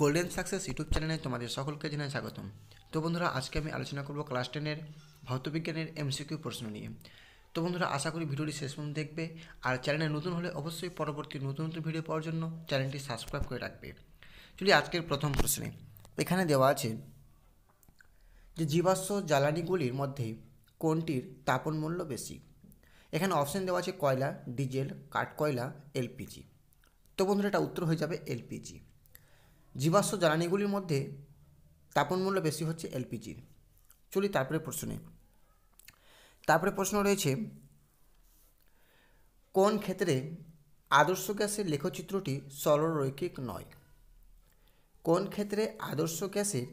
golden success YouTube চ্যানেলে তোমাদের সকলকে জানাই স্বাগতম তো বন্ধুরা আজকে আমি আলোচনা করব ক্লাস টেনের ভৌতবিজ্ঞানের এমসিকিউ প্রশ্ন নিয়ে তো বন্ধুরা আশা করি ভিডিওটি শেষ পর্যন্ত দেখবে আর চ্যানেলে নতুন হলে অবশ্যই পরবর্তী নতুন নতুন ভিডিও পাওয়ার জন্য চ্যানেলটি সাবস্ক্রাইব করে রাখবে চলি আজকের প্রথম প্রশ্নে এখানে দেওয়া আছে যে জীবাশ্ম জ্বালানিগুলির মধ্যে কোনটির তাপন মূল্য বেশি এখানে অপশন দেওয়া আছে কয়লা ডিজেল কাঠকয়লা এলপিজি তো বন্ধুরা এটা উত্তর হয়ে যাবে এলপিজি জীবাশ্ম জ্বালানিগুলির মধ্যে তাপন মূল্য বেশি হচ্ছে এলপিজির চলি তারপরে প্রশ্নে তারপরে প্রশ্ন রয়েছে কোন ক্ষেত্রে আদর্শ গ্যাসের লেখচিত্রটি সরলরৈখিক নয় কোন ক্ষেত্রে আদর্শ গ্যাসের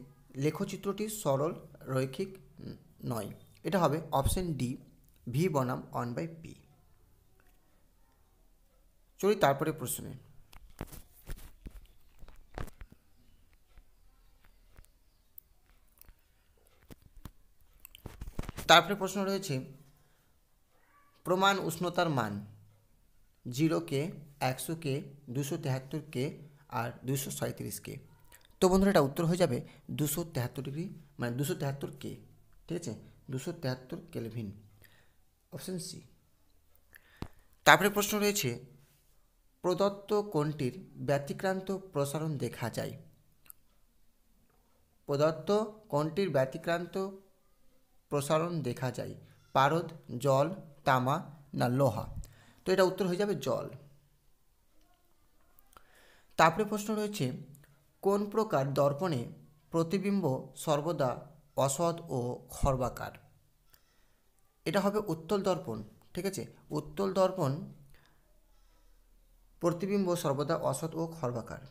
লেখচিত্রটি সরল রৈখিক নয় এটা হবে অপশন ডি ভি বনাম ওয়ান বাই পি চলি তারপরে প্রশ্নে তারপরে প্রশ্ন রয়েছে প্রমাণ উষ্ণতার মান জিরো কে একশো কে দুশো তেহাত্তর কে আর দুশো সাঁত্রিশ কে তো বন্ধুরা এটা উত্তর হয়ে যাবে দুশো তেহাত্তর ডিগ্রি মানে দুশো তেহাত্তর কে ঠিক আছে দুশো তেহাত্তর কেলভিন অপশন সি তারপরে প্রশ্ন রয়েছে প্রদত্ত কোনটির ব্যতিক্রান্ত প্রসারণ দেখা যায় প্রদত্ত কোনটির ব্যতিক্রান্ত প্রসারণ দেখা যায় পারদ জল তামা না লোহা তো এটা উত্তর হয়ে যাবে জল তারপরে প্রশ্ন রয়েছে কোন প্রকার দর্পণে প্রতিবিম্ব সর্বদা অসৎ ও খর্বাকার এটা হবে উত্তল দর্পণ ঠিক আছে উত্তল দর্পণ প্রতিবিম্ব সর্বদা অসৎ ও খর্বাকার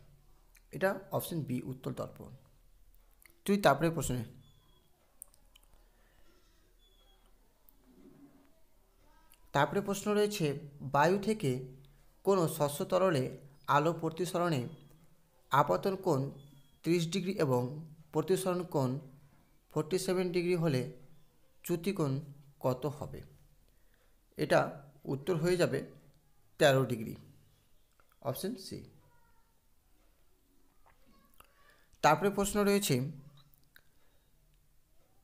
এটা অপশন বি উত্তল দর্পণ তুই তারপরে প্রশ্নে তারপরে প্রশ্ন রয়েছে বায়ু থেকে কোনো শস্য তরলে আলো প্রতিসরণে আপাতন কোণ ত্রিশ ডিগ্রি এবং প্রতিসরণ কোণ ফোরটি সেভেন ডিগ্রি হলে চ্যুতিকোণ কত হবে এটা উত্তর হয়ে যাবে তেরো ডিগ্রি অপশন সি তারপরে প্রশ্ন রয়েছে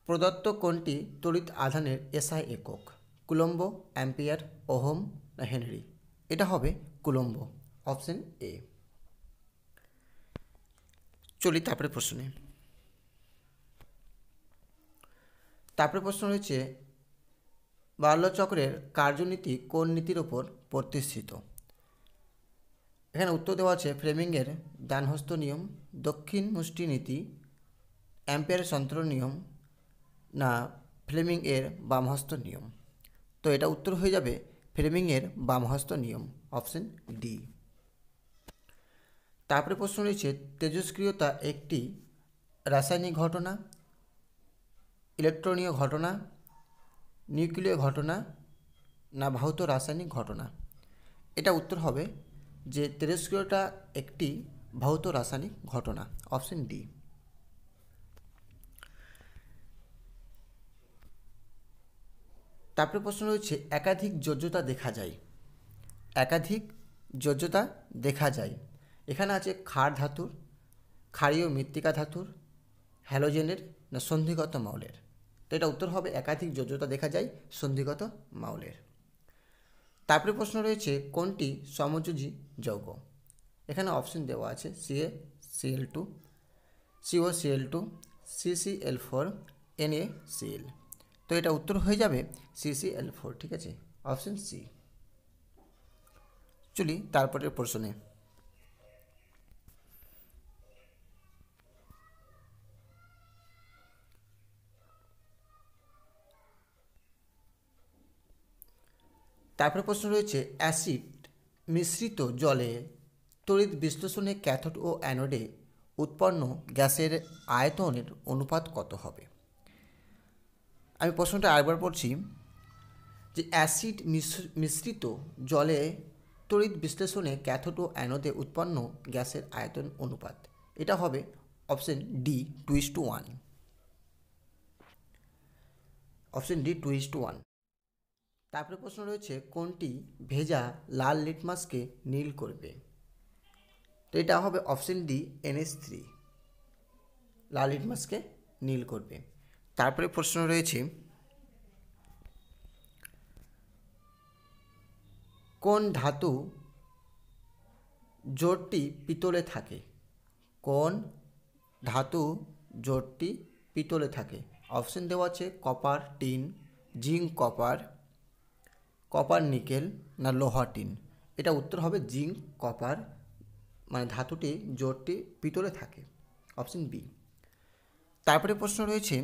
প্রদত্ত কোণটি তড়িৎ আধানের এসআই একক কুলম্ব অ্যাম্পিয়ার ওহম না হেনরি এটা হবে কুলম্ব অপশন এ চলি তারপরে প্রশ্নে তারপরে প্রশ্ন রয়েছে বাল্যচক্রের কার্যনীতি কোন নীতির ওপর প্রতিষ্ঠিত এখানে উত্তর দেওয়া আছে ফ্রেমিংয়ের ডানহস্ত নিয়ম দক্ষিণ মুষ্টি নীতি অ্যাম্পের সন্ত্র নিয়ম না ফ্লেমিং এর বামহস্ত নিয়ম তো এটা উত্তর হয়ে যাবে ফ্রেমিংয়ের বামহস্ত নিয়ম অপশন ডি তারপরে প্রশ্ন রয়েছে তেজস্ক্রিয়তা একটি রাসায়নিক ঘটনা ইলেকট্রনীয় ঘটনা নিউক্লিয় ঘটনা না বাহুত রাসায়নিক ঘটনা এটা উত্তর হবে যে তেজস্ক্রিয়তা একটি ভৌত রাসায়নিক ঘটনা অপশন ডি তারপরে প্রশ্ন রয়েছে একাধিক যোজ্যতা দেখা যায় একাধিক যোজ্যতা দেখা যায় এখানে আছে ক্ষার ধাতুর ক্ষারীয় মৃত্তিকা ধাতুর হ্যালোজেনের না সন্ধিগত মাউলের তো এটা উত্তর হবে একাধিক যোজ্যতা দেখা যায় সন্ধিগত মাউলের তারপরে প্রশ্ন রয়েছে কোনটি সমযোজী যৌগ এখানে অপশন দেওয়া আছে CA CL two CO CL two CCL four NA CL তো এটা উত্তর হয়ে যাবে সিসিএল ফোর ঠিক আছে অপশন সি চলি তারপরের প্রশ্নে তারপরে প্রশ্ন রয়েছে অ্যাসিড মিশ্রিত জলে তড়িৎ বিশ্লেষণে ক্যাথড ও অ্যানোডে উৎপন্ন গ্যাসের আয়তনের অনুপাত কত হবে আমি প্রশ্নটা আরেকবার পড়ছি যে অ্যাসিড মিশ্রিত জলে তড়িৎ বিশ্লেষণে ক্যাথোড ও অ্যানোদে উৎপন্ন গ্যাসের আয়তন অনুপাত এটা হবে option D two is two one option D two is two one তারপরে প্রশ্ন রয়েছে কোনটি ভেজা লাল লিটমাসকে নীল করবে তো এটা হবে অপশন ডি এনএস থ্রি লাল লিটমাসকে নীল করবে তারপরে প্রশ্ন রয়েছে কোন ধাতু জোরটি পিতলে থাকে কোন ধাতু জোরটি পিতলে থাকে অপশন দেওয়া আছে copper tin zinc copper copper nickel না লোহা টিন এটা উত্তর হবে জিঙ্ক কপার মানে ধাতুটি জোরটি পিতলে থাকে অপশন বি তারপরে প্রশ্ন রয়েছে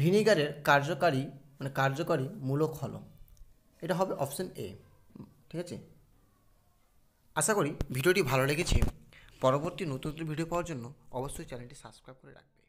ভিনিগারের কার্যকারী মানে কার্যকারী মূলক হল এটা হবে অপশন এ ঠিক আছে আশা করি ভিডিওটি ভালো লেগেছে পরবর্তী নতুন নতুন ভিডিও পাওয়ার জন্য অবশ্যই চ্যানেলটি সাবস্ক্রাইব করে রাখবেন